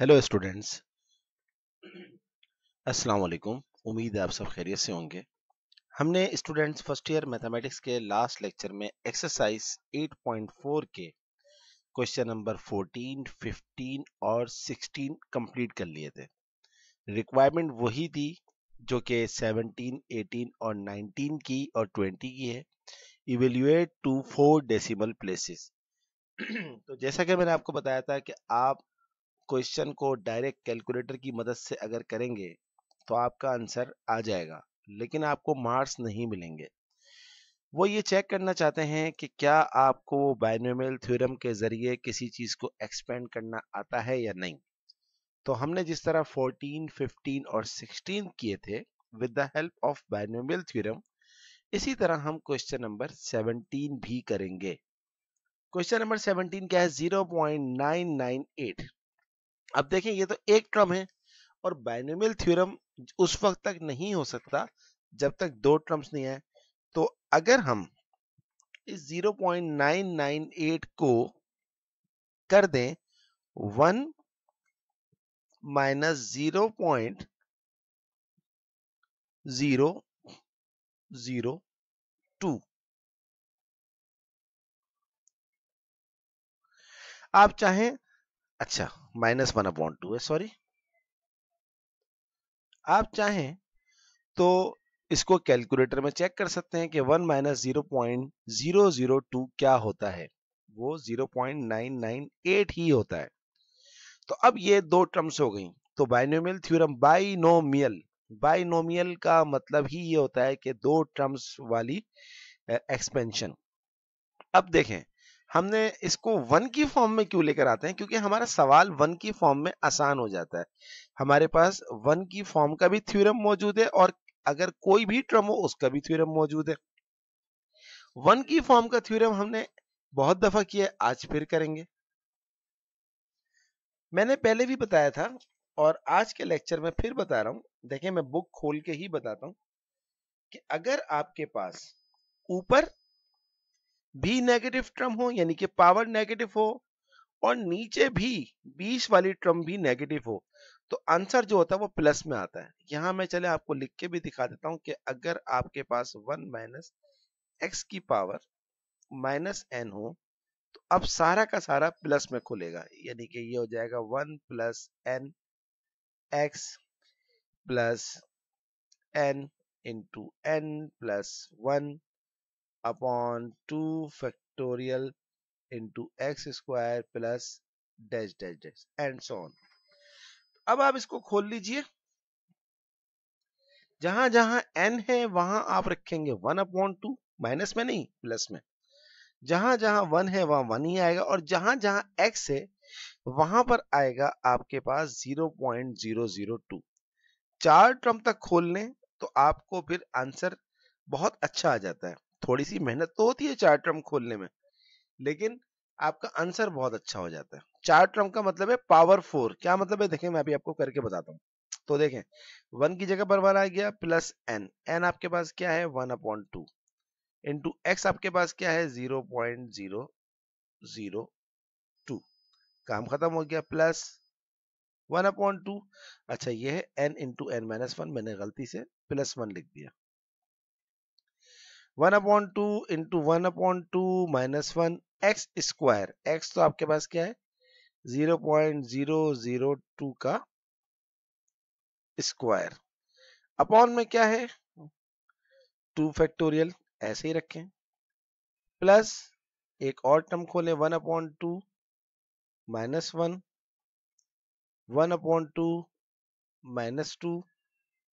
Hello students अस्सलाम वालेकुम उम्मीद है आप सब खैरियत से होंगे हमने स्टूडेंट्स फर्स्ट ईयर मैथमेटिक्स के लास्ट लेक्चर में एक्सरसाइज 8.4 के क्वेश्चन नंबर 14, 15 और 16 कंप्लीट कर लिए थे रिक्वायरमेंट वही थी जो कि 17, 18 और 19 की और 20 की है evaluate to four decimal places तो जैसा कि मैंने आपको बताया था कि आप क्वेश्चन को डायरेक्ट कैलकुलेटर की मदद से अगर करेंगे तो आपका आंसर आ जाएगा लेकिन आपको मार्क्स नहीं मिलेंगे वो ये चेक करना चाहते हैं कि क्या आपको वो थ्योरम के जरिए किसी चीज को एक्सपेंड करना आता है या नहीं तो हमने जिस तरह 14, 15 और 16 किए थे with the help of binomial theorem इसी तरह हम क्वेश्चन नंबर 17 भी करेंगे क्वेश्चन नंबर 17 क्या है 0.998 अब देखें ये तो एक ट्रम है और बाइनोमियल थ्योरम उस वक्त तक नहीं हो सकता जब तक दो ट्रम्स नहीं आए तो अगर हम इस 0.998 को कर दें one minus zero point zero zero two आप चाहें अच्छा माइनस वन अपॉन टू है सॉरी आप चाहें तो इसको कैलकुलेटर में चेक कर सकते हैं कि one minus zero point zero zero two क्या होता है वो zero point nine nine eight ही होता है तो अब ये दो टर्म्स हो गई तो बाइनोमियल थ्योरम बाइनोमियल बाइनोमियल का मतलब ही ये होता है कि दो टर्म्स वाली एक्सपेंशन अब देखें हमने इसको वन की फॉर्म में क्यों लेकर आते हैं क्योंकि हमारा सवाल वन की फॉर्म में आसान हो जाता है हमारे पास वन की फॉर्म का भी थ्योरम मौजूद है और अगर कोई भी ट्रम हो उसका भी थ्योरम मौजूद है वन की फॉर्म का थ्योरम हमने बहुत दफा किया आज फिर करेंगे मैंने पहले भी बताया था और आज के लेक्चर में फिर बता रहा हूं देखिये मैं बुक खोल के ही बताता हूं कि अगर आपके पास ऊपर भी नेगेटिव टर्म हो यानी कि पावर नेगेटिव हो और नीचे भी 20 वाली टर्म भी नेगेटिव हो तो आंसर जो होता है वो प्लस में आता है यहां मैं चले आपको लिख के भी दिखा देता हूं कि अगर आपके पास वन माइनस एक्स की पावर माइनस एन हो तो अब सारा का सारा प्लस में खुलेगा यानी कि ये हो जाएगा one plus n x plus n into n plus one upon two factorial into x square plus dash dash dash and so अब आप इसको खोल लीजिए जहां जहां n है वहां आप रखेंगे वन अपॉन टू माइनस में नहीं प्लस में जहां जहां वन है वहां वन ही आएगा और जहां जहां x है वहां पर आएगा आपके पास 0.002 चार ट्रम तक खोल लें तो आपको फिर आंसर बहुत अच्छा आ जाता है थोड़ी सी मेहनत तो होती है चार टर्म खोलने में लेकिन आपका आंसर बहुत अच्छा हो जाता है चार टर्म का मतलब है पावर फोर क्या मतलब है देखें मैं अभी आपको करके बताता हूँ तो देखें वन की जगह पर वन आ गया प्लस एन एन आपके पास क्या है one upon two into x आपके पास क्या है zero point zero zero two काम खत्म हो गया प्लस वन अपॉइंट टू अच्छा ये है n into n minus one मैंने गलती से प्लस वन लिख दिया one upon two into one upon two minus one x square x तो आपके पास क्या है zero point zero zero two का स्क्वायर अपॉन में क्या है टू फैक्टोरियल ऐसे ही रखें प्लस एक और टर्म खोले one upon two minus one one upon two minus two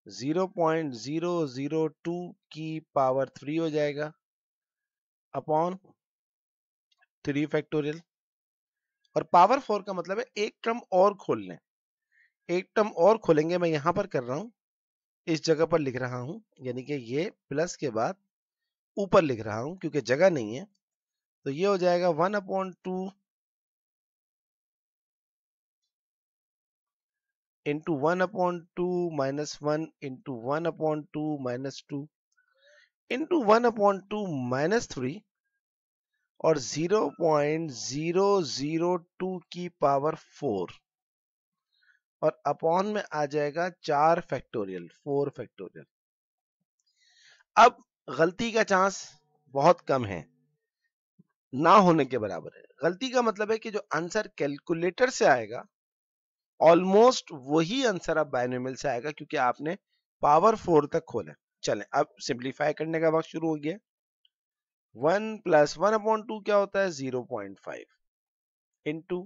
0.002 की पावर थ्री हो जाएगा अपॉन थ्री फैक्टोरियल और पावर फोर का मतलब है एक टर्म और खोल लें एक टर्म और खोलेंगे मैं यहां पर कर रहा हूं इस जगह पर लिख रहा हूं यानी कि ये प्लस के बाद ऊपर लिख रहा हूं क्योंकि जगह नहीं है तो ये हो जाएगा one upon two into 1 upon 2 minus 1 into 1 upon 2 minus 2 into 1 upon 2 minus 3 और 0.002 की पावर 4 और अपॉन में आ जाएगा 4 फैक्टोरियल 4 फैक्टोरियल अब गलती का चांस बहुत कम है ना होने के बराबर है गलती का मतलब है कि जो आंसर कैलकुलेटर से आएगा ऑलमोस्ट वही आंसर अब बायनोमियल से आएगा क्योंकि आपने पावर फोर तक खोला चले अब सिंप्लीफाई करने का वक्त शुरू हो गया one plus one upon two क्या होता है zero point five into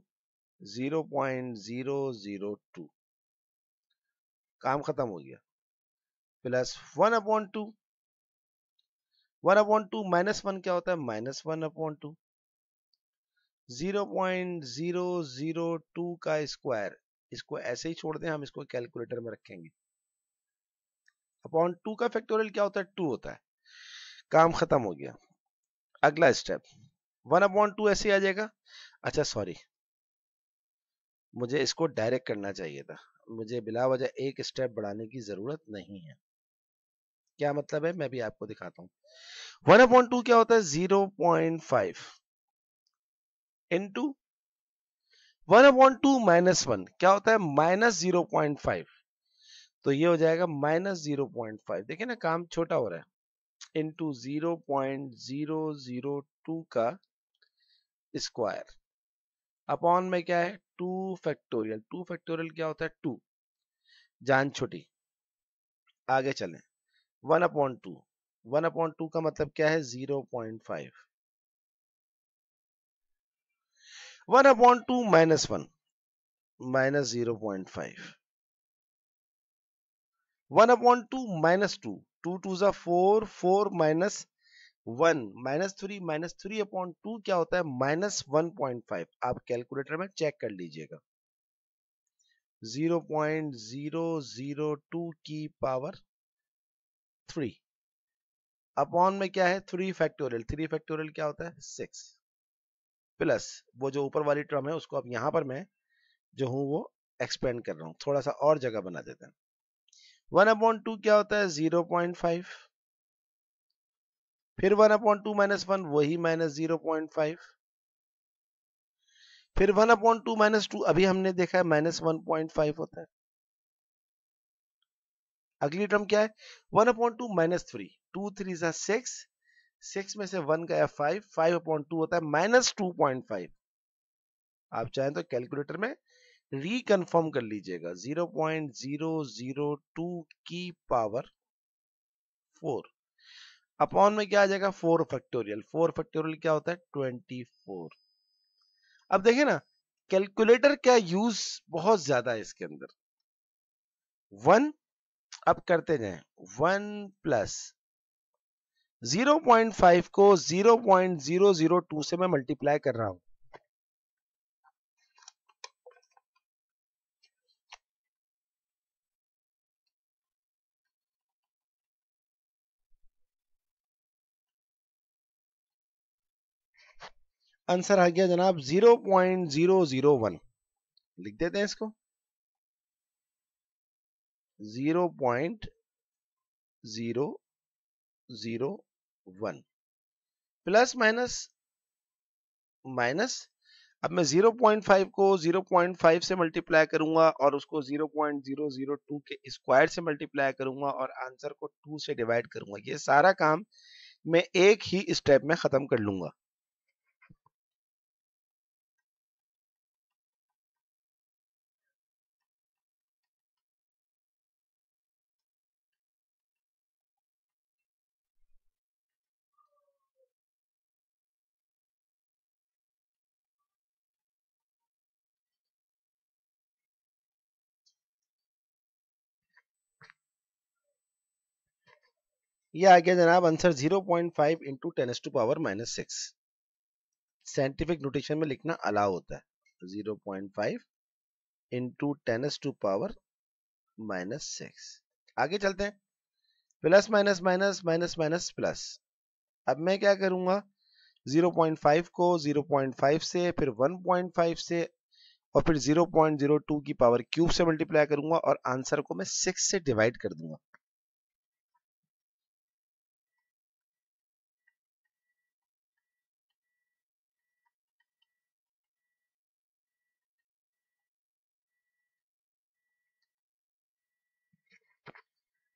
zero point zero zero two काम खत्म हो गया plus one upon two one upon two minus one क्या होता है minus one upon two zero point zero zero two का स्क्वायर इसको ऐसे ही छोड़ दें हम इसको कैलकुलेटर में रखेंगे अपॉन टू का फैक्टोरियल क्या होता है टू होता है काम खत्म हो गया अगला स्टेप वन अपॉन टू ऐसे आ जाएगा अच्छा सॉरी मुझे इसको डायरेक्ट करना चाहिए था मुझे बिला वजह एक स्टेप बढ़ाने की जरूरत नहीं है क्या मतलब है मैं भी आपको दिखाता हूं वन अपॉइंट टू क्या होता है zero point five into one upon two minus one क्या होता है माइनस जीरो पॉइंट फाइव तो ये हो जाएगा माइनस जीरो पॉइंट फाइव देखिए ना काम छोटा हो रहा है into zero point zero zero two का स्क्वायर अपॉन में क्या है टू फैक्टोरियल टू फैक्टोरियल क्या होता है टू जान छोटी आगे चलें one upon two one upon two का मतलब क्या है zero point five one upon two minus one minus zero point five one upon two minus two two two जो four four minus one minus three minus three upon two क्या होता है minus one point five आप calculator में check कर लीजिएगा zero point zero zero two की power three upon में क्या है थ्री फैक्टोरियल थ्री फैक्टोरियल क्या होता है सिक्स प्लस वो जो ऊपर वाली टर्म है उसको अब यहां पर मैं जो हूं वो एक्सपेंड कर रहा हूं थोड़ा सा और जगह बना देते हैं वन अपॉइंट टू क्या होता है जीरो पॉइंट फाइव फिर one upon two minus one वही माइनस जीरो पॉइंट फाइव फिर one upon two minus two अभी हमने देखा है माइनस वन पॉइंट फाइव होता है अगली टर्म क्या है one upon two minus three two three six six में से वन गया फाइव फाइव अपॉइंट टू होता है माइनस टू पॉइंट फाइव आप चाहें तो कैलकुलेटर में रिकनफर्म कर लीजिएगा zero point zero zero two की पावर फोर अपॉन में क्या आ जाएगा फोर फैक्टोरियल फोर फैक्टोरियल क्या होता है ट्वेंटी फोर अब देखिए ना कैलकुलेटर का यूज बहुत ज्यादा है इसके अंदर वन अब करते जाए वन प्लस 0.5 को 0.002 से मैं मल्टीप्लाई कर रहा हूं आंसर आ गया जनाब 0.001 लिख देते हैं इसको 0.001 वन प्लस माइनस माइनस अब मैं 0.5 को 0.5 से मल्टीप्लाई करूंगा और उसको 0.002 के स्क्वायर से मल्टीप्लाई करूंगा और आंसर को 2 से डिवाइड करूंगा ये सारा काम मैं एक ही स्टेप में खत्म कर लूंगा ये आ गया जनाब answer 0.5 point five into ten S to power minus six scientific notation में लिखना अलाउ होता है 0.5 point five into ten S to power minus six आगे चलते हैं plus minus minus minus minus plus अब मैं क्या करूंगा 0.5 को 0.5 से फिर 1.5 से और फिर 0.02 की पावर क्यूब से मल्टीप्लाई करूंगा और आंसर को मैं 6 से डिवाइड कर दूंगा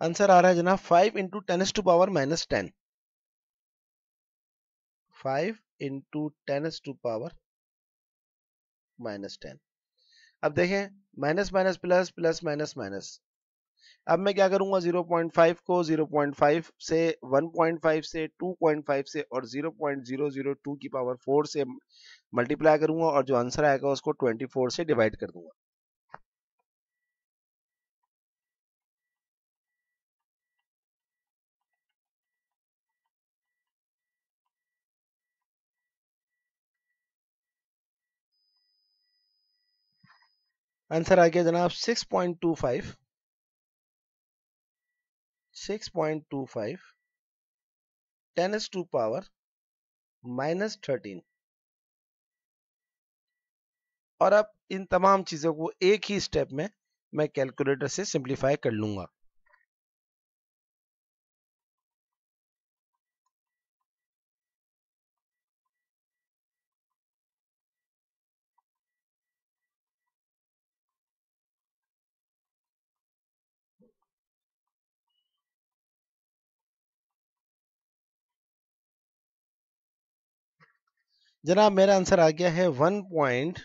आंसर आ रहा है जना five into ten to power minus ten five into ten to power minus ten अब देखें minus minus plus plus minus minus अब मैं क्या करूंगा 0.5 को 0.5 से 1.5 से 2.5 से और 0.002 की पावर 4 से मल्टीप्लाई करूंगा और जो आंसर आएगा उसको 24 से डिवाइड कर दूंगा आंसर आ गया जनाब 6.25 6.25 ten S to power minus thirteen और अब इन तमाम चीज़ों को एक ही स्टेप में मैं कैलकुलेटर से सिंप्लीफाई कर लूंगा जनाब मेरा आंसर आ गया है one point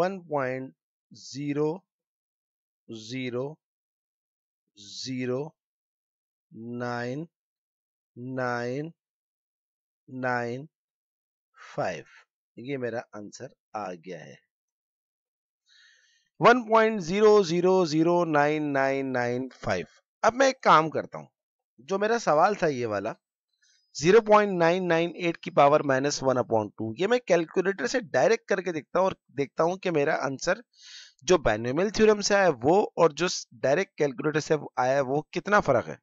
one point zero zero zero nine nine nine five ये मेरा आंसर आ गया है 1.000995 अब मैं एक काम करता हूं जो मेरा सवाल था ये वाला 0.998 की power minus one upon two ये मैं कैलकुलेटर से डायरेक्ट करके देखता हूँ और देखता हूँ कि मेरा आंसर जो बाइनोमियल थ्योरम से आया वो और जो डायरेक्ट कैलकुलेटर से आया वो कितना फर्क है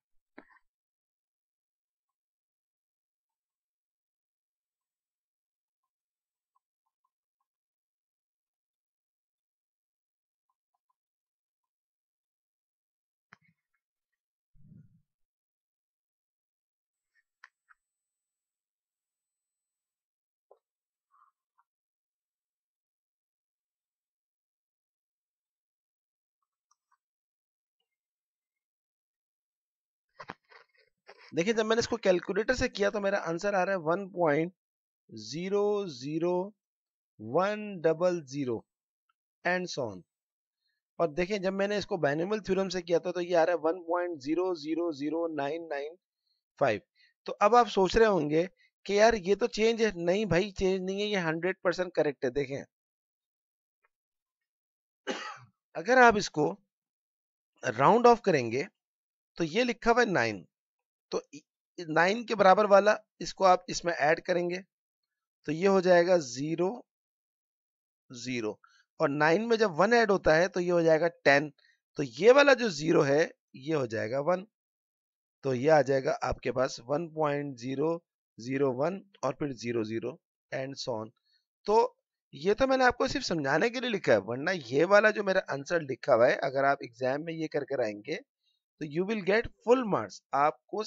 देखिए जब मैंने इसको कैलकुलेटर से किया तो मेरा आंसर आ रहा है 1.00100 एंड सो ऑन और देखें जब मैंने इसको बाइनोमियल थ्योरम से किया था तो ये आ रहा है 1.000995 तो अब आप सोच रहे होंगे कि यार ये तो चेंज है नहीं भाई चेंज नहीं है ये 100% करेक्ट है देखें अगर आप इसको राउंड ऑफ करेंगे तो ये लिखा हुआ है 9 तो नाइन के बराबर वाला इसको आप इसमें ऐड करेंगे तो ये हो जाएगा जीरो जीरो और नाइन में जब वन ऐड होता है तो ये हो जाएगा टेन तो ये वाला जो जीरो है ये हो जाएगा वन तो ये आ जाएगा आपके पास one point zero zero one और फिर जीरो जीरो एंड सोन तो ये तो मैंने आपको सिर्फ समझाने के लिए लिखा है वरना ये वाला जो मेरा आंसर लिखा हुआ है अगर आप एग्जाम में ये करके आएंगे तो you will get full marks आपको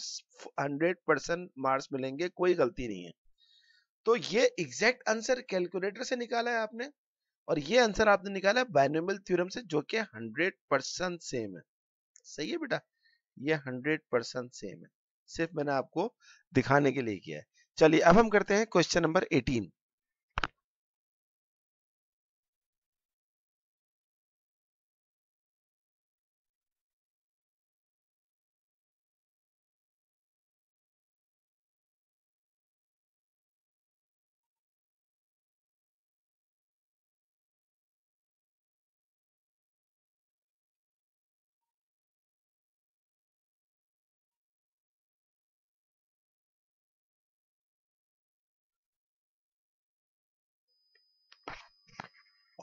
100 परसेंट मार्क्स मिलेंगे कोई गलती नहीं है तो ये एग्जैक्ट आंसर कैलकुलेटर से निकाला है आपने और ये आंसर आपने निकाला है बाइनोमियल थ्योरम से जो कि 100 परसेंट सेम है सही है बेटा ये 100 परसेंट सेम है सिर्फ मैंने आपको दिखाने के लिए किया है चलिए अब हम करते हैं क्वेश्चन नंबर एटीन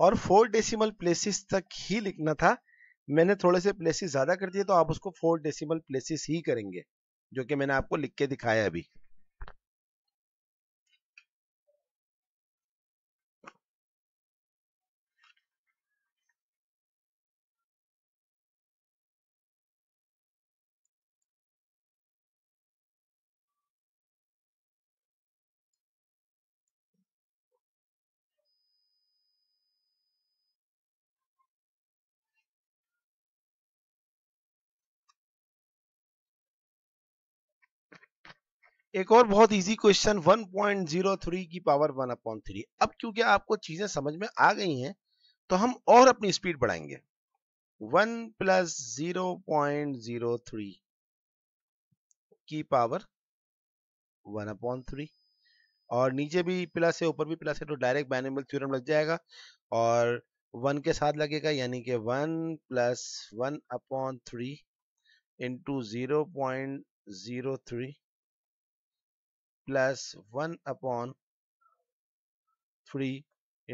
और फोर डेसिमल प्लेसेस तक ही लिखना था मैंने थोड़े से प्लेसेस ज़्यादा कर दिए तो आप उसको फोर डेसिमल प्लेसेस ही करेंगे जो कि मैंने आपको लिख के दिखाया अभी एक और बहुत इजी क्वेश्चन 1.03 की पावर 1 अपॉन थ्री अब क्योंकि आपको चीजें समझ में आ गई हैं तो हम और अपनी स्पीड बढ़ाएंगे 1 प्लस जीरो थ्री की पावर 1 अपॉन थ्री और नीचे भी प्लस है ऊपर भी प्लस है तो डायरेक्ट बैनिमल थ्योरम लग जाएगा और वन के साथ लगेगा यानी कि one plus one upon three into zero point zero three plus 1 upon 3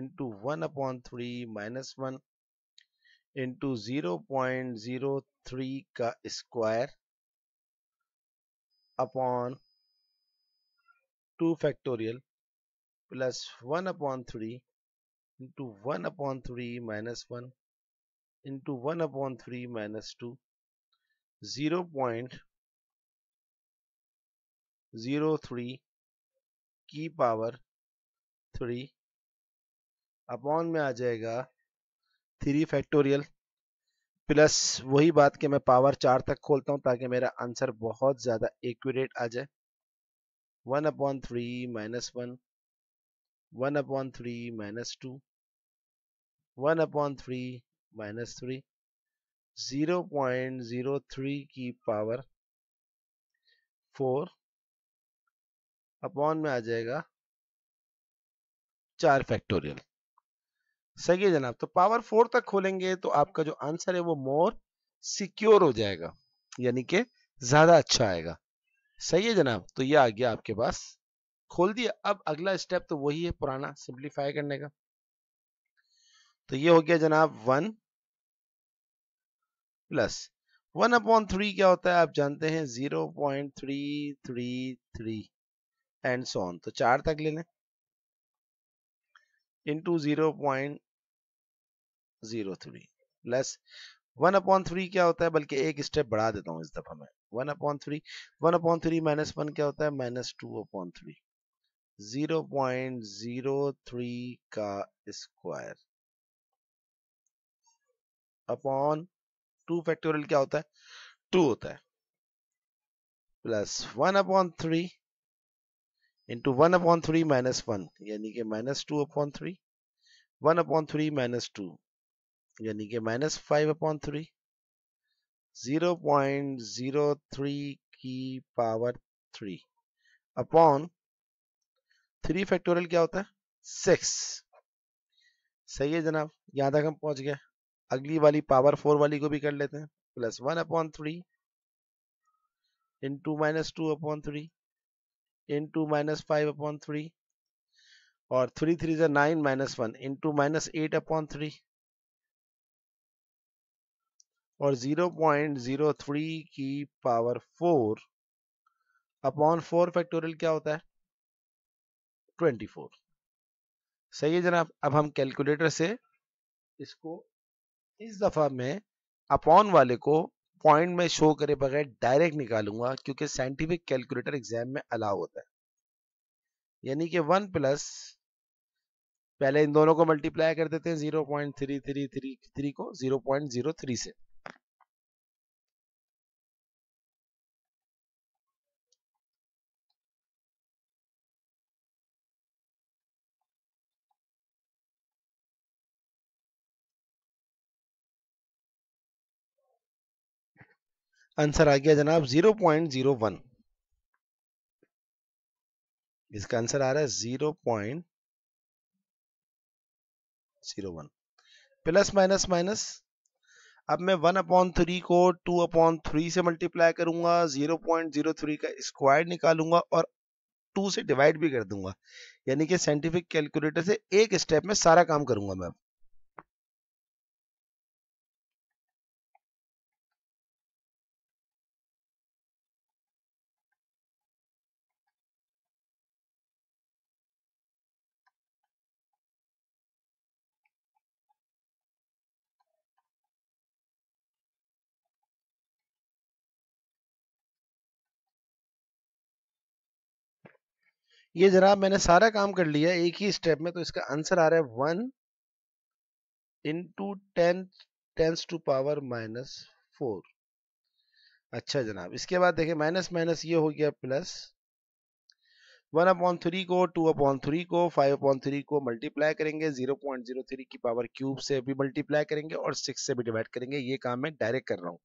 into 1 upon 3 minus 1 into 0.03 ka square upon 2 factorial plus 1 upon 3 into 1 upon 3 minus 1 into 1 upon 3 minus 2 0 zero three की power three upon में आ जाएगा three factorial plus वही बात कि मैं power चार तक खोलता हूँ ताकि मेरा आंसर बहुत ज़्यादा एक्यूरेट आ जाए one upon three minus one one upon three minus two one upon three minus three zero point zero three की पावर फोर अपॉन में आ जाएगा चार फैक्टोरियल सही है जनाब तो पावर फोर तक खोलेंगे तो आपका जो आंसर है वो मोर सिक्योर हो जाएगा यानी कि ज्यादा अच्छा आएगा सही है जनाब तो ये आ गया आपके पास खोल दिया अब अगला स्टेप तो वही है पुराना सिंप्लीफाई करने का तो ये हो गया जनाब one plus one upon three क्या होता है आप जानते हैं zero point three three three and so on तो चार तक ले लें into zero point zero three plus one upon three क्या होता है बल्कि एक स्टेप बढ़ा देता हूं इस दफा मैं one upon three one upon three minus one क्या होता है minus two upon three zero point zero three का स्क्वायर अपॉन टू फैक्टोरियल क्या होता है टू होता है plus one upon three into one upon three minus one यानी कि minus two upon three one upon three minus two यानी कि minus five upon three zero point zero three की power three upon three factorial क्या होता है six सही है जनाब यहां तक हम पहुंच गए अगली वाली पावर फोर वाली को भी कर लेते हैं plus one upon three into minus two upon three into minus five upon three और थ्री थ्री जो nine minus one into minus eight upon three और जीरो पॉइंट जीरो थ्री की power four upon four factorial क्या होता है twenty four सही है जनाब अब हम कैलकुलेटर से इसको इस दफा में अपॉन वाले को पॉइंट में शो करे बगैर डायरेक्ट निकालूंगा क्योंकि साइंटिफिक कैलकुलेटर एग्जाम में अलाउ होता है यानी कि वन प्लस पहले इन दोनों को मल्टीप्लाई कर देते हैं zero point three three three three को जीरो पॉइंट जीरो थ्री से आंसर आ गया जनाब जीरो पॉइंट जीरो वन इसका आंसर आ रहा है zero point zero one plus minus minus अब मैं वन अपॉन थ्री को टू अपॉन थ्री से मल्टीप्लाई करूंगा जीरो पॉइंट जीरो थ्री का स्क्वायर निकालूंगा और टू से डिवाइड भी कर दूंगा यानी कि साइंटिफिक कैलकुलेटर से एक स्टेप में सारा काम करूंगा मैं अब ये जनाब मैंने सारा काम कर लिया एक ही स्टेप में तो इसका आंसर आ रहा है one into ten tens to power minus four अच्छा जनाब इसके बाद देखें माइनस माइनस ये हो गया प्लस वन अपॉन थ्री को टू अपॉन थ्री को फाइव अपॉन थ्री को मल्टीप्लाई करेंगे जीरो पॉइंट जीरो थ्री की पावर क्यूब से भी मल्टीप्लाई करेंगे और सिक्स से भी डिवाइड करेंगे ये काम मैं डायरेक्ट कर रहा हूँ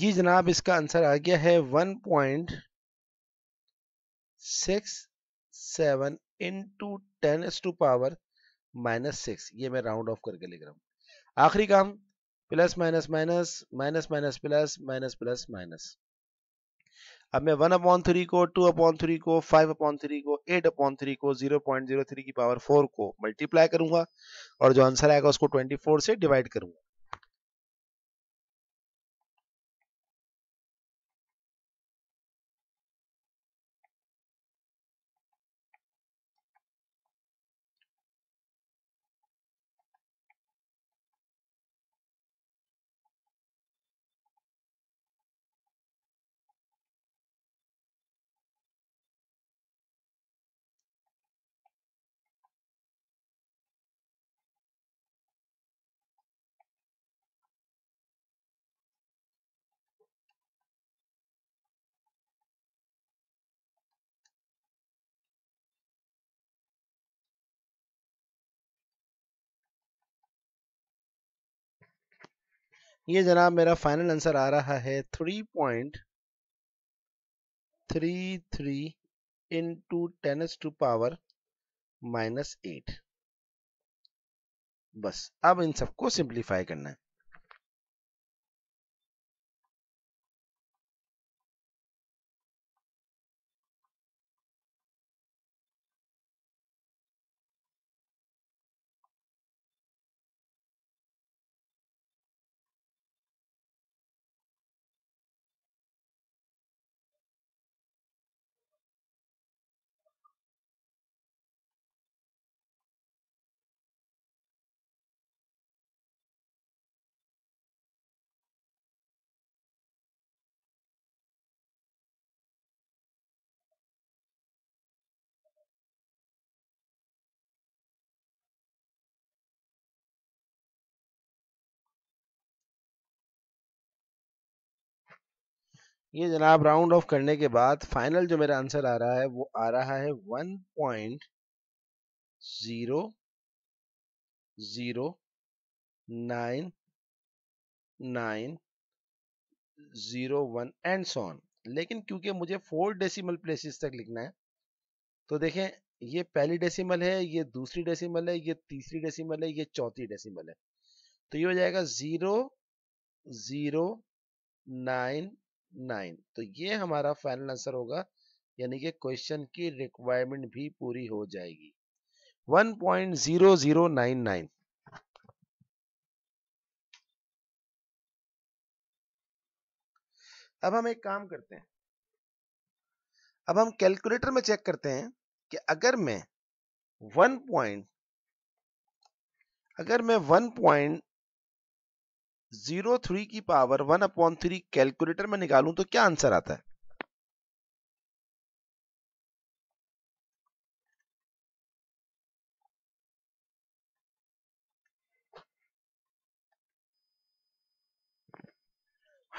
जी जनाब इसका आंसर आ गया है one point six seven into ten S to power minus six ये मैं राउंड ऑफ करके लिख रहा हूं आखिरी काम plus minus minus minus minus plus minus plus minus अब मैं वन अपॉन थ्री को टू अपॉन थ्री को फाइव अपॉन थ्री को एट अपॉन थ्री को जीरो पॉइंट जीरो थ्री की पावर फोर को मल्टीप्लाई करूंगा और जो आंसर आएगा उसको ट्वेंटी फोर से डिवाइड करूंगा ये जनाब मेरा फाइनल आंसर आ रहा है three point three three into tens to power minus eight बस अब इन सबको सिंप्लीफाई करना है ये जनाब राउंड ऑफ करने के बाद फाइनल जो मेरा आंसर आ रहा है वो आ रहा है one point zero zero nine nine zero one and so on लेकिन क्योंकि मुझे फोर डेसिमल प्लेसेस तक लिखना है तो देखें ये पहली डेसिमल है ये दूसरी डेसिमल है ये तीसरी डेसिमल है ये चौथी डेसिमल है तो ये हो जाएगा ज़ीरो ज़ीरो नाइन नाइन तो ये हमारा फाइनल आंसर होगा यानी कि क्वेश्चन की रिक्वायरमेंट भी पूरी हो जाएगी 1.0099 अब हम एक काम करते हैं अब हम कैलकुलेटर में चेक करते हैं कि अगर मैं वन पॉइंट अगर मैं वन पॉइंट जीरो थ्री की power one upon three calculator में निकालूं तो क्या आंसर आता है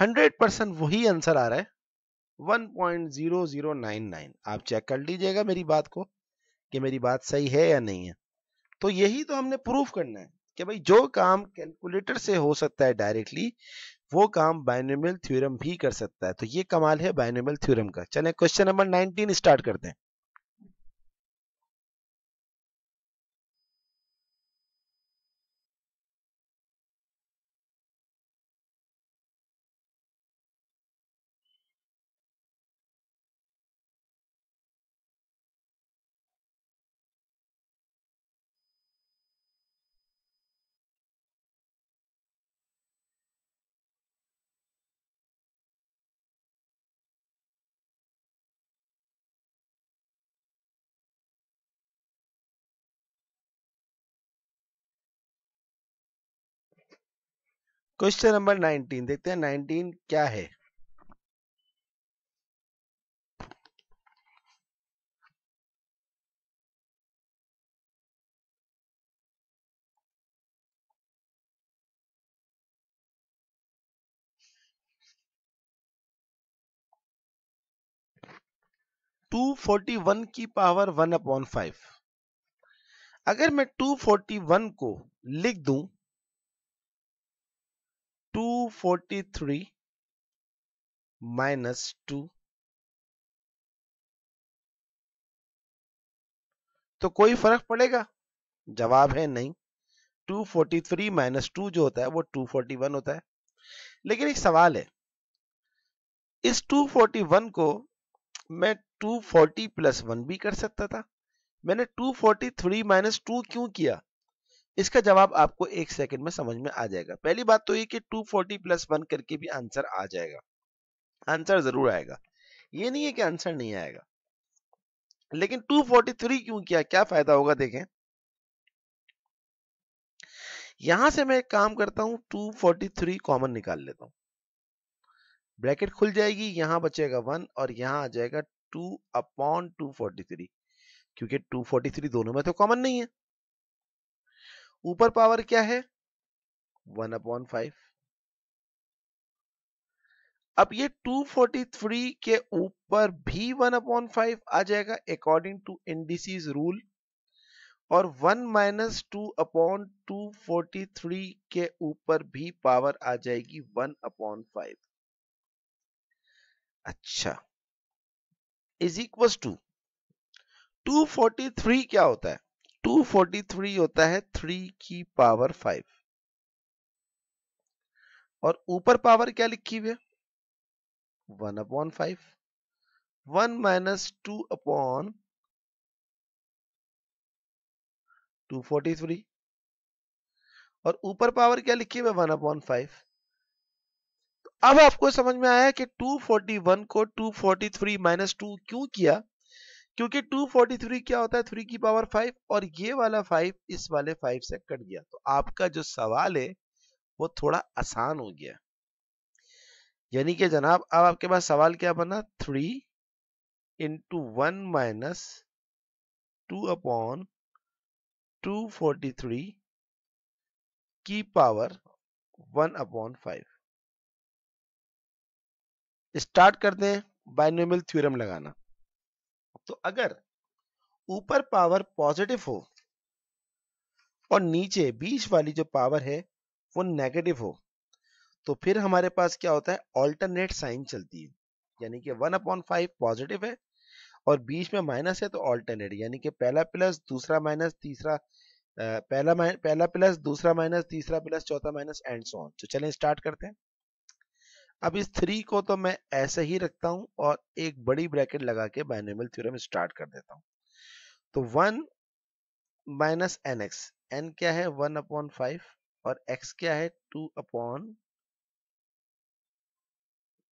हंड्रेड परसेंट वही आंसर आ रहा है one point zero zero nine nine आप चेक कर लीजिएगा मेरी बात को कि मेरी बात सही है या नहीं है तो यही तो हमने प्रूफ करना है कि भाई जो काम कैलकुलेटर से हो सकता है डायरेक्टली वो काम बाइनोमियल थ्योरम भी कर सकता है तो ये कमाल है बाइनोमियल थ्योरम का चले क्वेश्चन नंबर 19 स्टार्ट करते हैं क्वेश्चन नंबर 19 देखते हैं 19 क्या है टू फोर्टी वन की पावर वन अपॉन फाइव अगर मैं टू फोर्टी वन को लिख दूं 243 minus 2 तो कोई फर्क पड़ेगा जवाब है नहीं 243 माइनस टू जो होता है वो 241 होता है लेकिन एक सवाल है इस 241 को मैं 240 प्लस वन भी कर सकता था मैंने 243 फोर्टी थ्री माइनस टू क्यों किया इसका जवाब आपको एक सेकंड में समझ में आ जाएगा पहली बात तो ये कि 240 प्लस वन करके भी आंसर आ जाएगा आंसर जरूर आएगा ये नहीं है कि आंसर नहीं आएगा लेकिन 243 क्यों किया क्या फायदा होगा देखें यहां से मैं एक काम करता हूं 243 कॉमन निकाल लेता हूं ब्रैकेट खुल जाएगी यहां बचेगा वन और यहां आ जाएगा टू अपॉन टू क्योंकि 243 दोनों में तो कॉमन नहीं है ऊपर पावर क्या है वन अपॉन फाइव अब ये 243 के ऊपर भी वन अपॉन फाइव आ जाएगा अकॉर्डिंग टू इंडिसीज रूल और one minus two upon two forty three के ऊपर भी पावर आ जाएगी वन अपॉन फाइव अच्छा इज इक्वल टू 243 क्या होता है 243 होता है 3 की पावर 5 और ऊपर पावर क्या लिखी हुई है one upon five one minus two upon two forty three और ऊपर पावर क्या लिखी है वन अपॉन फाइव अब आपको समझ में आया कि 241 को 243 फोर्टी थ्री माइनस टू क्यों किया क्योंकि 243 क्या होता है थ्री की पावर फाइव और ये वाला फाइव इस वाले फाइव से कट गया तो आपका जो सवाल है वो थोड़ा आसान हो गया यानी कि जनाब अब आपके पास सवाल क्या बना three into one minus two upon two forty three की power one upon five start करते हैं बायनोमियल थ्योरम लगाना तो अगर ऊपर पावर पॉजिटिव हो और नीचे बीच वाली जो पावर है वो नेगेटिव हो तो फिर हमारे पास क्या होता है ऑल्टरनेट साइन चलती है यानी कि वन अपॉन फाइव पॉजिटिव है और बीच में माइनस है तो ऑल्टरनेट यानी कि पहला प्लस दूसरा माइनस तीसरा पहला पहला प्लस दूसरा माइनस तीसरा प्लस चौथा माइनस एंड सो ऑन तो चलें स्टार्ट करते हैं अब इस थ्री को तो मैं ऐसे ही रखता हूं और एक बड़ी ब्रैकेट लगा के बाइनोमियल थ्योरम स्टार्ट कर देता हूं तो one minus n x n क्या है वन अपॉन फाइव और एक्स क्या है two upon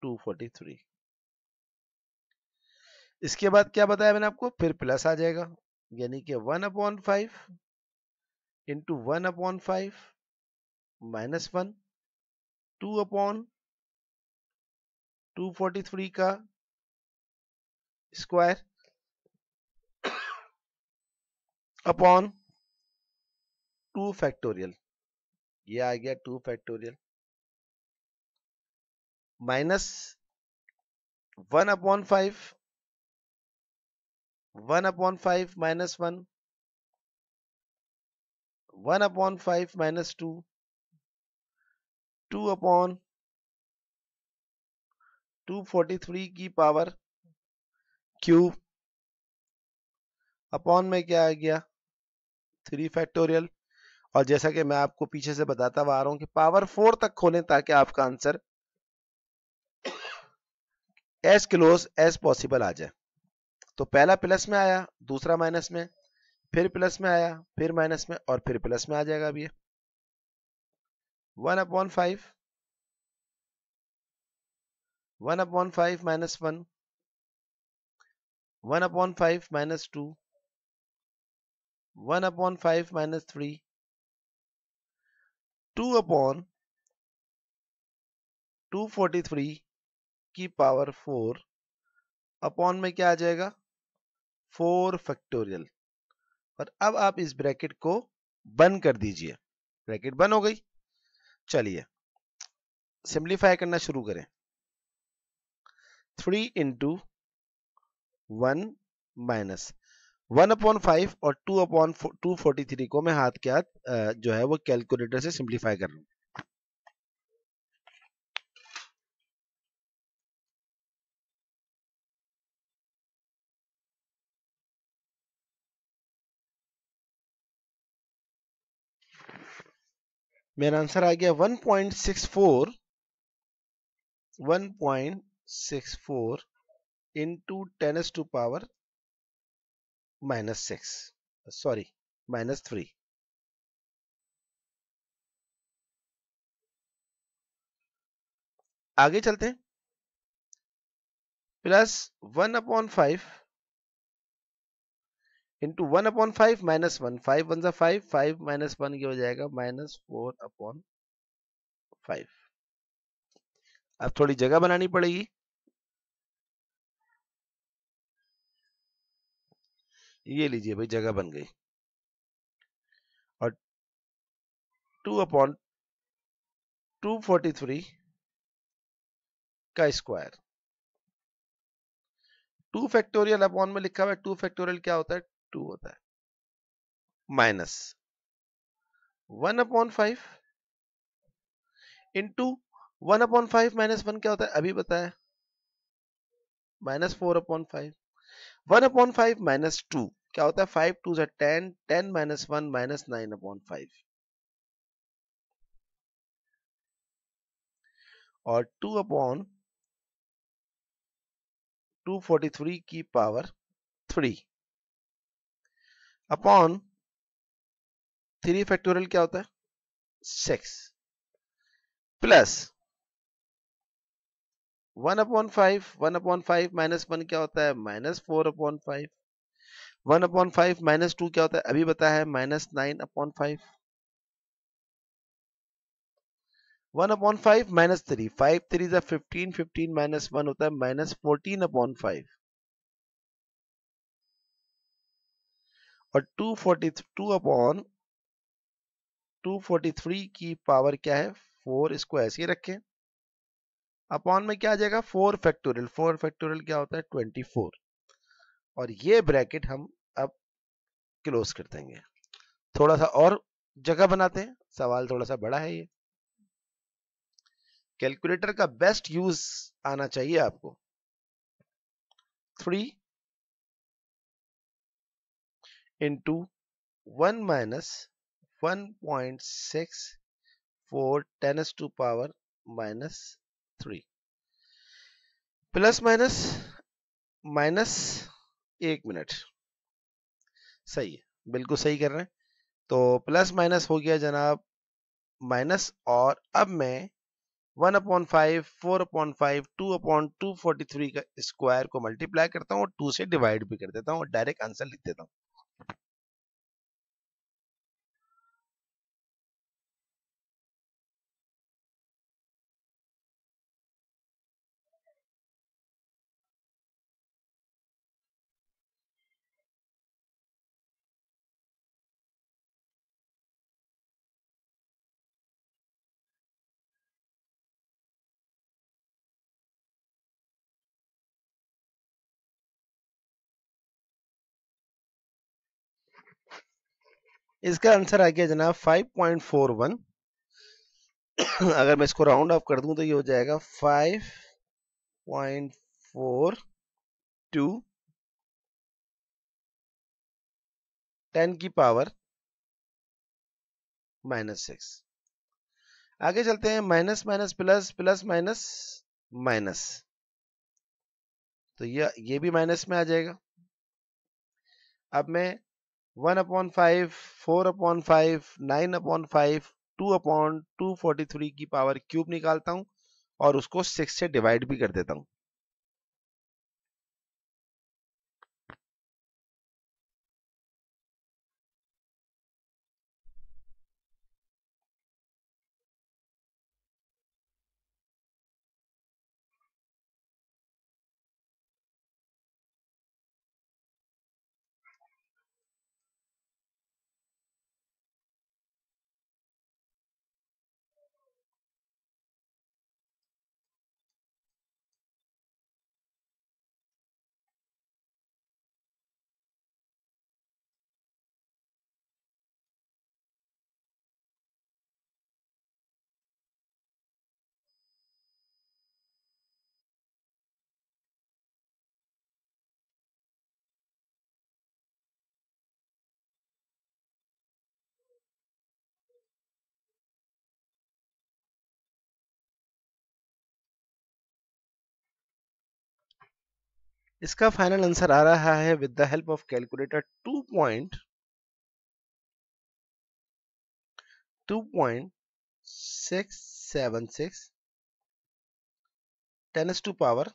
two forty three इसके बाद क्या बताया मैंने आपको फिर प्लस आ जाएगा यानी कि one upon five into one upon five minus one two upon 243 का स्क्वायर अपॉन टू फैक्टोरियल ये आ गया two factorial minus one upon five one upon five minus one one upon five minus two two upon 243 की power cube upon में क्या आ गया three factorial और जैसा कि मैं आपको पीछे से बताता हुआ आ रहा हूं कि पावर फोर तक खोलें ताकि आपका answer as close as possible आ जाए तो पहला प्लस में आया दूसरा माइनस में फिर प्लस में आया फिर माइनस में और फिर प्लस में आ जाएगा अब ये one upon five one upon five minus one one upon five minus two one upon five minus three two upon two forty three की पावर फोर अपॉन में क्या आ जाएगा फोर फैक्टोरियल और अब आप इस ब्रैकेट को बंद कर दीजिए ब्रैकेट बंद हो गई चलिए सिंप्लीफाई करना शुरू करें three into one minus one upon five और two upon two forty three को मैं हाथ के हाथ जो है वो कैलकुलेटर से सिंप्लीफाई कर रहा हूं मेरा आंसर आ गया 1.64 1.64 six four into tens to power minus six sorry minus three आगे चलते हैं plus one upon five into one upon five minus one five one सा फाइव फाइव माइनस वन क्या हो जाएगा माइनस फोर अपॉन फाइव अब थोड़ी जगह बनानी पड़ेगी ये लीजिए भाई जगह बन गई और two upon two forty three का स्क्वायर टू फैक्टोरियल अपॉन में लिखा हुआ है टू फैक्टोरियल क्या होता है टू होता है minus one upon five into one upon five minus one क्या होता है अभी बताया minus four upon five one upon five minus two क्या होता है फाइव टू जो ten ten minus one minus nine upon five और two upon two forty three की power three upon three factorial क्या होता है six plus one upon five one upon five minus one क्या होता है minus four upon five one upon five minus two क्या होता है अभी बताया है minus nine upon five one upon five minus three five three जो फिफ्टीन फिफ्टीन माइनस वन होता है माइनस फोर्टीन अपॉन फाइव और two forty two upon two forty three की पावर क्या है फोर इसको ऐसे ही रखें अपॉन में क्या आ जाएगा फोर फैक्टोरियल फोर फैक्टोरियल क्या होता है ट्वेंटी फोर और ये ब्रैकेट हम अब क्लोज कर देंगे थोड़ा सा और जगह बनाते हैं सवाल थोड़ा सा बड़ा है ये कैलकुलेटर का बेस्ट यूज आना चाहिए आपको three into one minus one point six four tens to power minus three plus minus minus एक मिनट सही है बिल्कुल सही कर रहे हैं तो प्लस माइनस हो गया जनाब माइनस और अब मैं one upon five four upon five two upon two forty three का स्क्वायर को मल्टीप्लाई करता हूँ और टू से डिवाइड भी कर देता हूँ और डायरेक्ट आंसर लिख देता हूँ इसका आंसर आ गया जनाब 5.41 अगर मैं इसको राउंड ऑफ कर दूं तो ये हो जाएगा 5.42 10 की पावर माइनस सिक्स आगे चलते हैं minus minus plus plus minus minus तो ये ये भी माइनस में आ जाएगा अब मैं one upon five four upon five nine upon five two upon two forty three की पावर क्यूब निकालता हूँ और उसको सिक्स से डिवाइड भी कर देता हूँ इसका फाइनल आंसर आ रहा है with the help of calculator two point two point six seven six ten S to power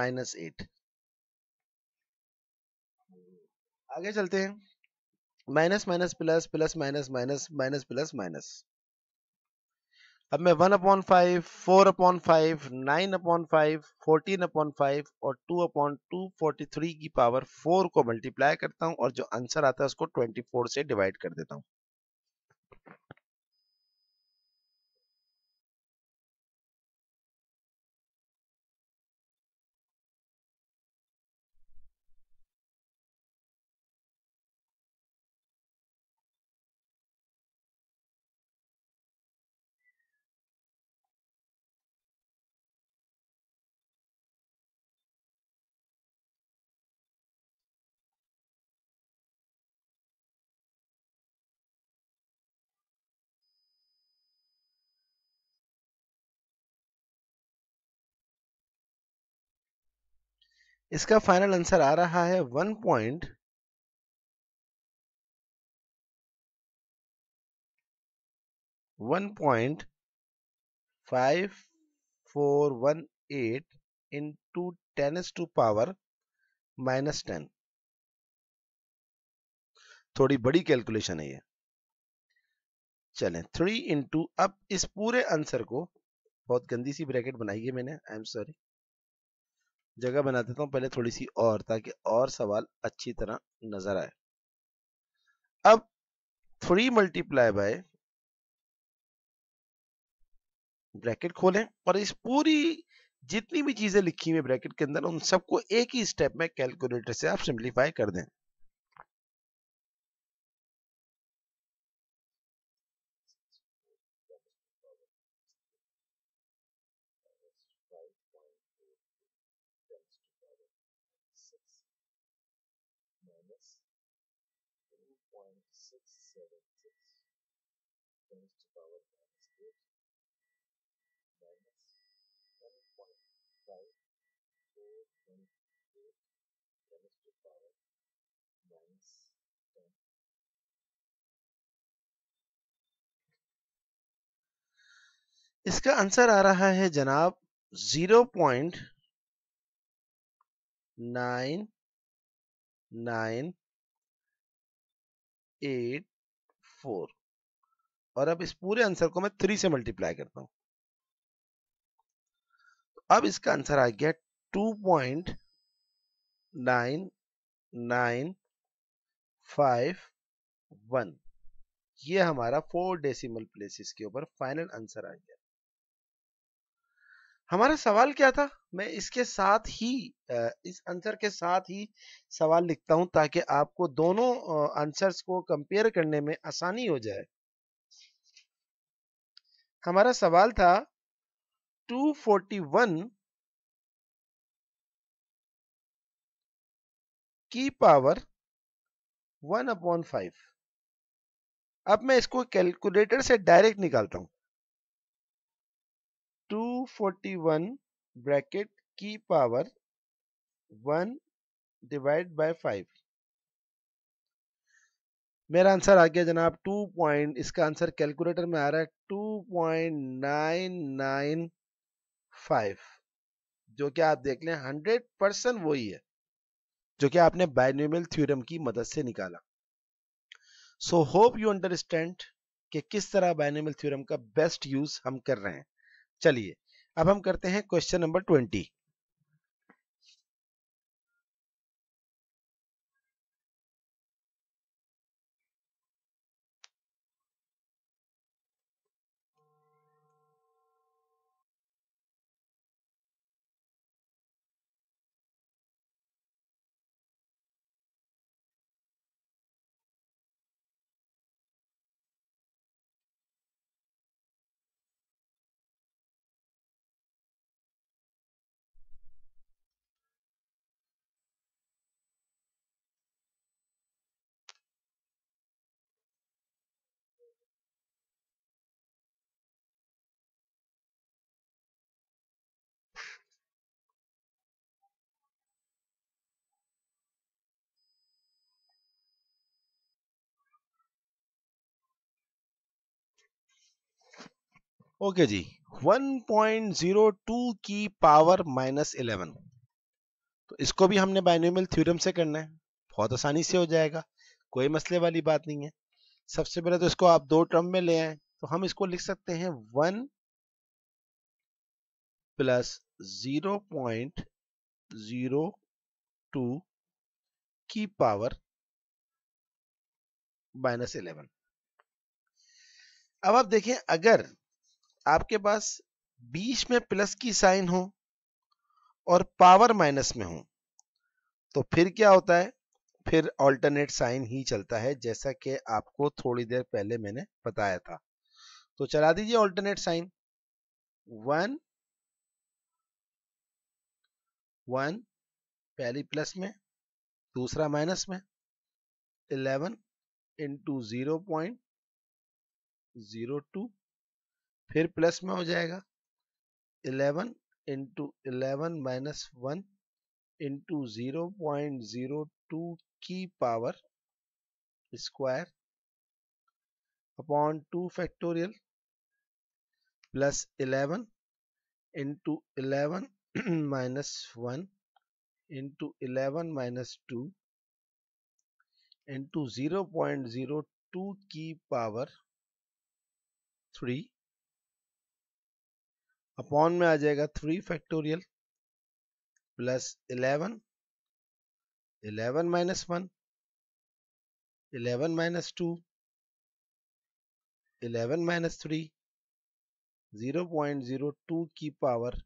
minus eight आगे चलते हैं minus minus plus plus minus minus minus plus minus अब मैं one upon five four upon five nine upon five fourteen upon five और two upon two forty three की power four को multiply करता हूं और जो आंसर आता है उसको ट्वेंटी फोर से डिवाइड कर देता हूं इसका फाइनल आंसर आ रहा है one point one point five four one eight into ten S to power minus ten थोड़ी बड़ी कैलकुलेशन है ये चलें थ्री इंटू अब इस पूरे आंसर को बहुत गंदी सी ब्रैकेट बनाई है मैंने आई एम सॉरी जगह बना देता हूं पहले थोड़ी सी और ताकि और सवाल अच्छी तरह नजर आए अब थ्री मल्टीप्लाई बाय ब्रैकेट खोलें और इस पूरी जितनी भी चीजें लिखी हुई ब्रैकेट के अंदर उन सबको एक ही स्टेप में कैलकुलेटर से आप सिंप्लीफाई कर दें six, seven, six times to power minus 8 minus 1.5418 times to power minus 10. इसका आंसर आ रहा है जनाब zero point nine nine eight four और अब इस पूरे आंसर को मैं थ्री से मल्टीप्लाई करता हूं तो अब इसका आंसर आ गया two point nine nine five one ये हमारा फोर डेसिमल प्लेसेस के ऊपर फाइनल आंसर आ गया हमारा सवाल क्या था मैं इसके साथ ही इस आंसर के साथ ही सवाल लिखता हूं ताकि आपको दोनों आंसर्स को कंपेयर करने में आसानी हो जाए हमारा सवाल था 241 की पावर वन अपॉन फाइव अब मैं इसको कैलकुलेटर से डायरेक्ट निकालता हूं 241 ब्रैकेट की पावर 1 डिवाइड बाय 5 मेरा आंसर आ गया जनाब 2 पॉइंट इसका आंसर कैलकुलेटर में आ रहा है 2.995 जो कि आप देख लें 100 परसेंट वही है जो कि आपने बायनोमियल थ्योरम की मदद से निकाला सो होप यू अंडरस्टैंड कि किस तरह बायनोमियल थ्योरम का बेस्ट यूज हम कर रहे हैं चलिए अब हम करते हैं क्वेश्चन नंबर ट्वेंटी ओके जी 1.02 की पावर माइनस इलेवन तो इसको भी हमने बाइनोमियल थ्योरम से करना है बहुत आसानी से हो जाएगा कोई मसले वाली बात नहीं है सबसे पहले तो इसको आप दो टर्म में ले आए तो हम इसको लिख सकते हैं one plus zero point zero two की पावर माइनस इलेवन अब आप देखें अगर आपके पास बीच में प्लस की साइन हो और पावर माइनस में हो तो फिर क्या होता है फिर ऑल्टरनेट साइन ही चलता है जैसा कि आपको थोड़ी देर पहले मैंने बताया था तो चला दीजिए ऑल्टरनेट साइन वन वन पहली प्लस में दूसरा माइनस में eleven into zero point zero two फिर प्लस में हो जाएगा eleven into eleven minus one into zero point zero two की power square upon two factorial plus eleven into eleven minus one into eleven minus two into zero point zero two की power three upon में आ जाएगा three factorial plus eleven eleven minus one eleven minus two eleven minus three zero point zero two की power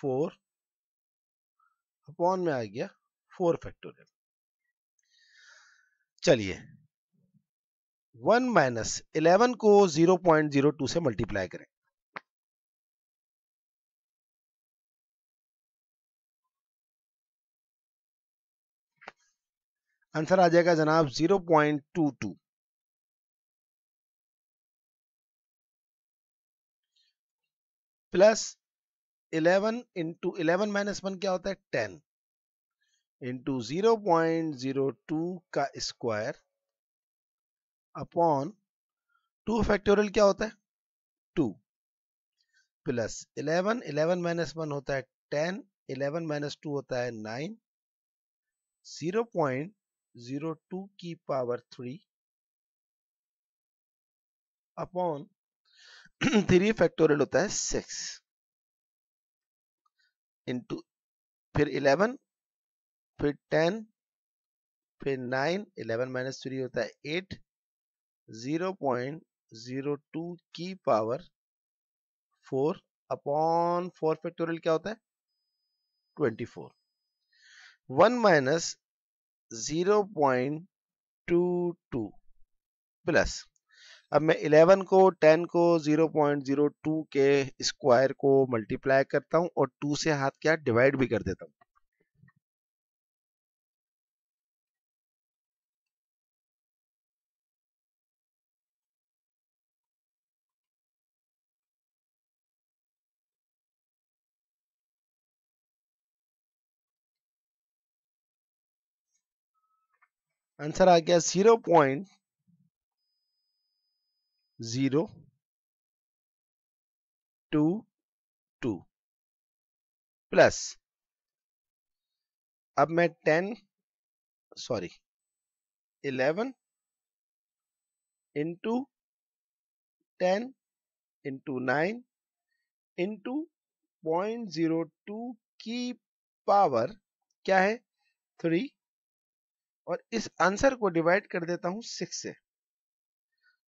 four upon में आ गया four factorial चलिए one minus eleven को जीरो पॉइंट जीरो टू से मल्टीप्लाई करें आंसर आ जाएगा जनाब zero point two two plus eleven into eleven minus one क्या होता है ten into zero point zero two का स्क्वायर अपॉन टू फैक्टोरियल क्या होता है two plus eleven eleven minus one होता है टेन इलेवन माइनस टू होता है nine zero point zero two की power three upon three factorial होता है सिक्स इंटू फिर इलेवन फिर टेन फिर नाइन इलेवन माइनस थ्री होता है eight zero point zero two की power four upon four factorial क्या होता है twenty four one minus 0.22 plus अब मैं 11 को 10 को 0.02 के स्क्वायर को मल्टीप्लाई करता हूं और 2 से हाथ क्या डिवाइड भी कर देता हूं आंसर आ गया zero point zero two two plus अब मैं ten sorry eleven into ten into nine into point zero two की पावर क्या है थ्री और इस आंसर को डिवाइड कर देता हूं सिक्स से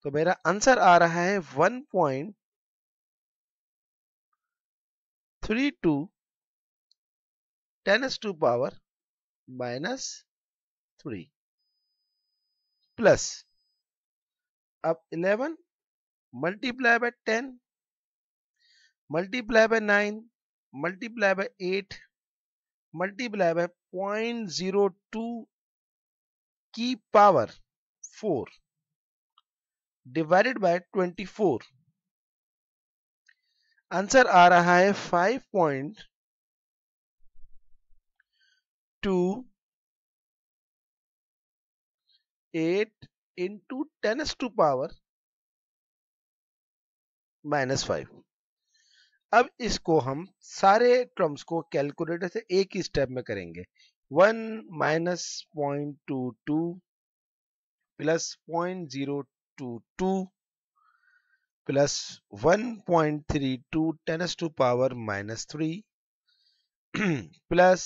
तो मेरा आंसर आ रहा है one point three two ten S to power minus three plus अब eleven multiply by ten multiply by nine multiply by eight multiply by point zero two की power four divided by 24 answer आ रहा है 5.2 eight into ten S to power minus five अब इसको हम सारे terms को कैलकुलेटर से एक ही स्टेप में करेंगे one minus point two two plus point zero two two plus one point three two tens to power minus three plus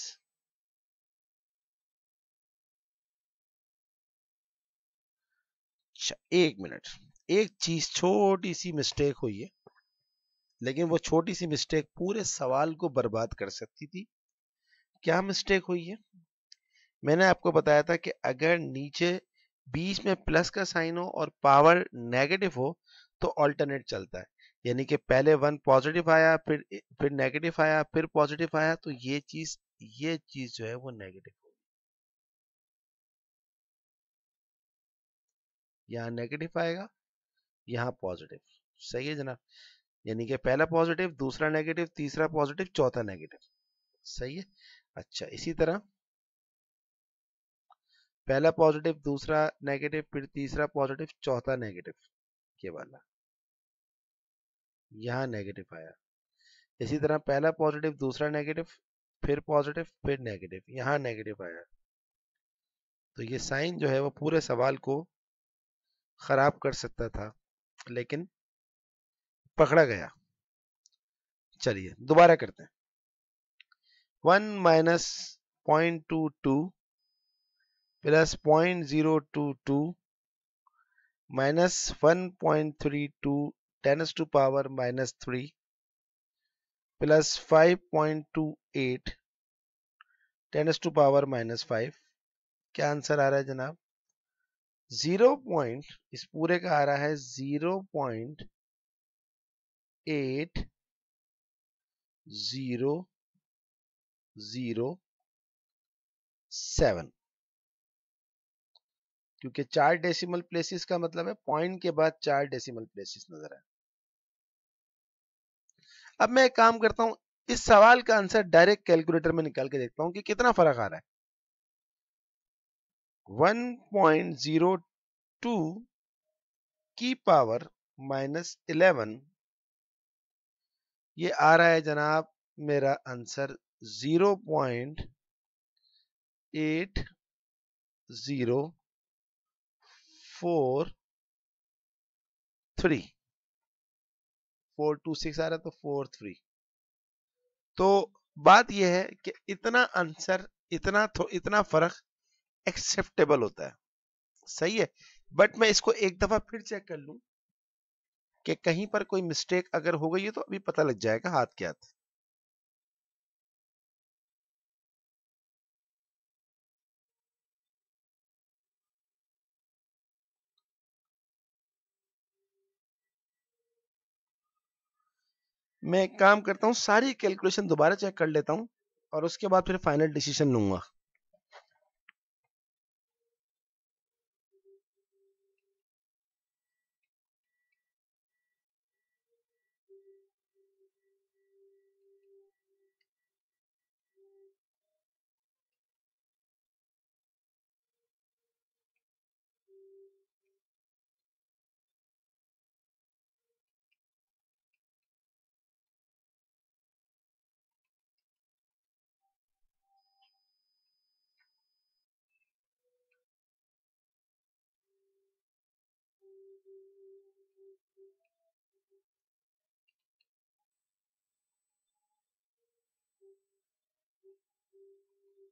अच्छा, एक मिनट एक चीज छोटी सी मिस्टेक हुई है लेकिन वो छोटी सी मिस्टेक पूरे सवाल को बर्बाद कर सकती थी क्या मिस्टेक हुई है मैंने आपको बताया था कि अगर नीचे बीच में प्लस का साइन हो और पावर नेगेटिव हो तो ऑल्टरनेट चलता है यानी कि पहले वन पॉजिटिव आया फिर फिर नेगेटिव आया फिर पॉजिटिव आया तो ये चीज ये चीज जो है वो नेगेटिव होगी यहां नेगेटिव आएगा यहाँ पॉजिटिव सही है जनाब यानी कि पहला पॉजिटिव दूसरा नेगेटिव तीसरा पॉजिटिव चौथा नेगेटिव सही है अच्छा इसी तरह पहला पॉजिटिव दूसरा नेगेटिव फिर तीसरा पॉजिटिव चौथा नेगेटिव ये वाला यहां नेगेटिव आया इसी तरह पहला पॉजिटिव दूसरा नेगेटिव फिर पॉजिटिव फिर नेगेटिव यहां नेगेटिव आया तो ये साइन जो है वो पूरे सवाल को खराब कर सकता था लेकिन पकड़ा गया चलिए दोबारा करते हैं 1 minus 0.22 plus 0.022 minus 1.32 10 to power minus 3 plus 5.28 10 to power minus five क्या आंसर आ रहा है जनाब जीरो पॉइंट इस पूरे का आ रहा है zero point eight zero zero seven क्योंकि चार डेसिमल प्लेसेस का मतलब है पॉइंट के बाद चार डेसिमल प्लेसेस नजर आए अब मैं एक काम करता हूं इस सवाल का आंसर डायरेक्ट कैलकुलेटर में निकाल के देखता हूं कि कितना फर्क आ रहा है 1.02 की पावर माइनस इलेवन ये आ रहा है जनाब मेरा answer zero point eight zero four three four two six आ रहा तो फोर थ्री तो बात यह है कि इतना आंसर इतना इतना फर्क एक्सेप्टेबल होता है सही है बट मैं इसको एक दफा फिर चेक कर लूं कि कहीं पर कोई मिस्टेक अगर हो गई है तो अभी पता लग जाएगा हाथ के हाथ मैं एक काम करता हूँ सारी कैलकुलेशन दोबारा चेक कर लेता हूँ और उसके बाद फिर फाइनल डिसीजन लूंगा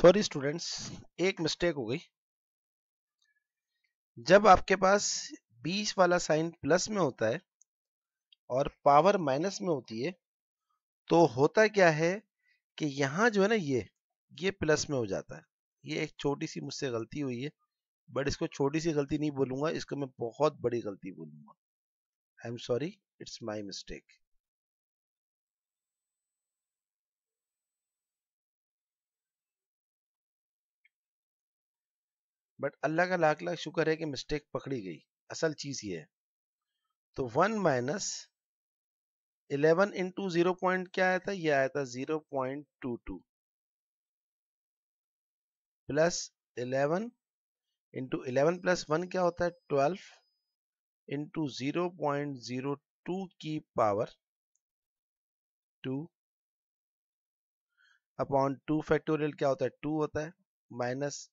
सॉरी स्टूडेंट्स एक मिस्टेक हो गई जब आपके पास बीस वाला साइन प्लस में होता है और पावर माइनस में होती है तो होता क्या है कि यहाँ जो है ना ये ये प्लस में हो जाता है ये एक छोटी सी मुझसे गलती हुई है बट इसको छोटी सी गलती नहीं बोलूंगा इसको मैं बहुत बड़ी गलती बोलूंगा I am sorry it's my mistake but Allah का लाख लाख शुक्र है कि मिस्टेक पकड़ी गई असल चीज़ ये है तो one minus eleven into zero point क्या आया था ये आया था zero point two two plus eleven into eleven plus one क्या होता है twelve into zero point zero two की power two upon two factorial क्या होता है टू होता है minus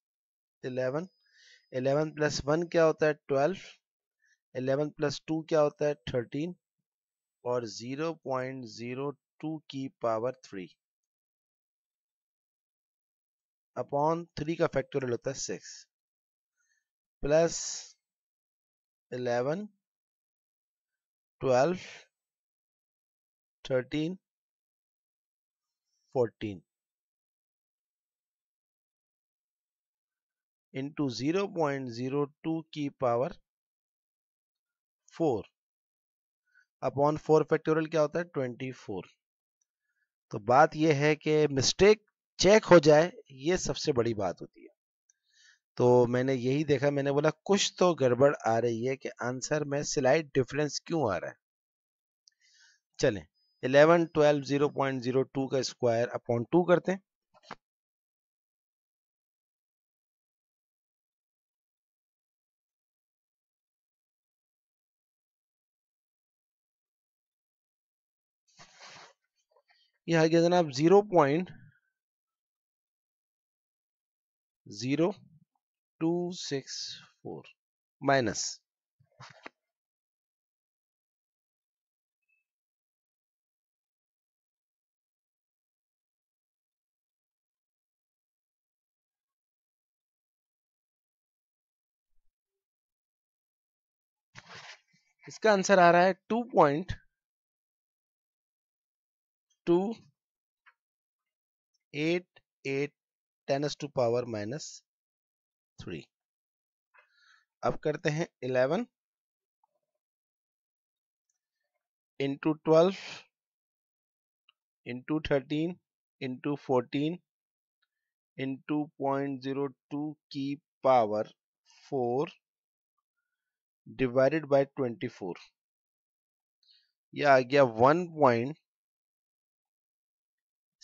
eleven eleven plus one क्या होता है ट्वेल्व इलेवन प्लस टू क्या होता है थर्टीन और जीरो पॉइंट जीरो टू की पावर थ्री अपॉन थ्री का फैक्टोरियल होता है six plus eleven twelve thirteen fourteen into 0.02 की पावर 4 अपॉन 4 फैक्टोरियल क्या होता है 24 तो बात यह है कि मिस्टेक चेक हो जाए ये सबसे बड़ी बात होती है तो मैंने यही देखा मैंने बोला कुछ तो गड़बड़ आ रही है कि आंसर में स्लाइड डिफरेंस क्यों आ रहा है चलें 11 12 0.02 का स्क्वायर अपॉन 2 करते हैं यह आ गया जनाब zero point zero two six four minus इसका आंसर आ रहा है two point two eight eight 10 is to power minus three अब करते हैं eleven into twelve into thirteen into fourteen into point zero two की power four divided by twenty four यह आ गया one point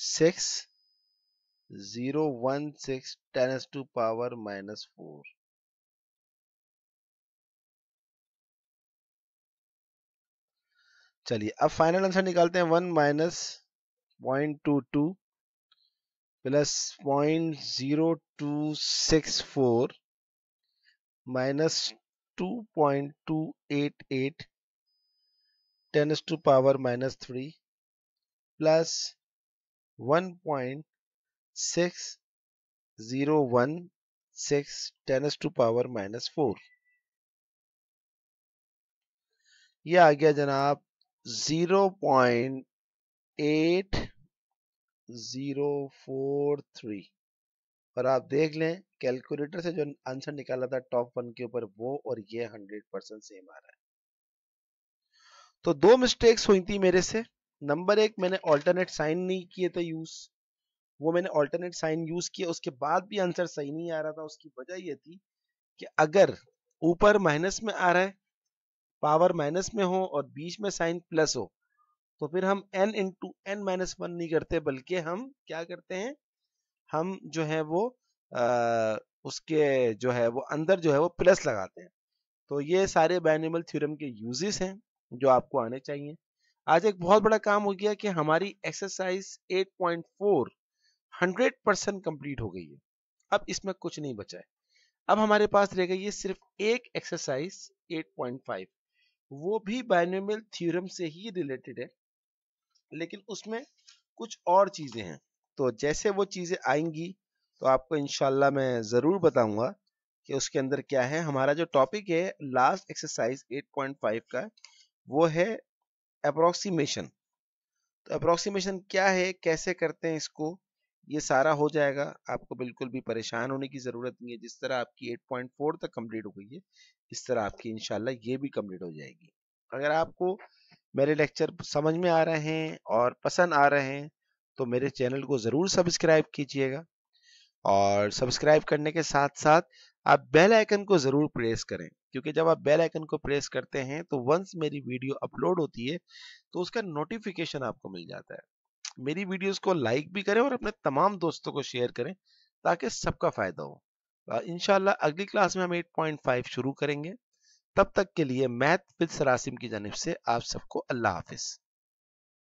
six zero one six 10 is to power minus 4 चलिए अब final answer निकालते हैं one minus point two two plus point zero two six four minus two point two eight eight ten to power minus three plus 1.6016 tens to power minus four ये आ गया जनाब 0.8043 और आप देख लें कैलकुलेटर से जो आंसर निकाला था टॉप वन के ऊपर वो और ये 100 परसेंट सेम आ रहा है तो दो मिस्टेक्स हुई थी मेरे से नंबर एक मैंने ऑल्टरनेट साइन नहीं किए थे यूज वो मैंने ऑल्टरनेट साइन यूज किया उसके बाद भी आंसर सही नहीं आ रहा था उसकी वजह यह थी कि अगर ऊपर माइनस में आ रहा है पावर माइनस में हो और बीच में साइन प्लस हो तो फिर हम n into n minus one नहीं करते बल्कि हम क्या करते हैं हम जो है वो आ, उसके जो है वो अंदर जो है वो प्लस लगाते हैं तो ये सारे बैनिमल थ्योरम के यूजेस हैं जो आपको आने चाहिए आज एक बहुत बड़ा काम हो गया कि हमारी एक्सरसाइज 8.4 100 परसेंट कंप्लीट हो गई है अब इसमें कुछ नहीं बचा है अब हमारे पास रह गई है सिर्फ एक एक्सरसाइज 8.5 वो भी बायनोमियल थ्योरम से ही रिलेटेड है लेकिन उसमें कुछ और चीजें हैं तो जैसे वो चीजें आएंगी तो आपको इनशाला मैं जरूर बताऊंगा कि उसके अंदर क्या है हमारा जो टॉपिक है लास्ट एक्सरसाइज 8.5 का वो है अप्रोक्सीमेशन तो अप्रोक्सीमेशन क्या है कैसे करते हैं इसको ये सारा हो जाएगा आपको बिल्कुल भी परेशान होने की ज़रूरत नहीं है जिस तरह आपकी 8.4 तक कंप्लीट हो गई है इस तरह आपकी इनशाला ये भी कंप्लीट हो जाएगी अगर आपको मेरे लेक्चर समझ में आ रहे हैं और पसंद आ रहे हैं तो मेरे चैनल को ज़रूर सब्सक्राइब कीजिएगा और सब्सक्राइब करने के साथ साथ आप बेल आइकन को ज़रूर प्रेस करें क्योंकि जब आप बेल आइकन को प्रेस करते हैं तो वंस मेरी वीडियो अपलोड होती है तो उसका नोटिफिकेशन आपको मिल जाता है मेरी वीडियोस को लाइक भी करें और अपने तमाम दोस्तों को शेयर करें ताकि सबका फ़ायदा हो इन अगली क्लास में हम 8.5 शुरू करेंगे तब तक के लिए मैथ विद सरासिम की जानब से आप सबको अल्लाह हाफिज़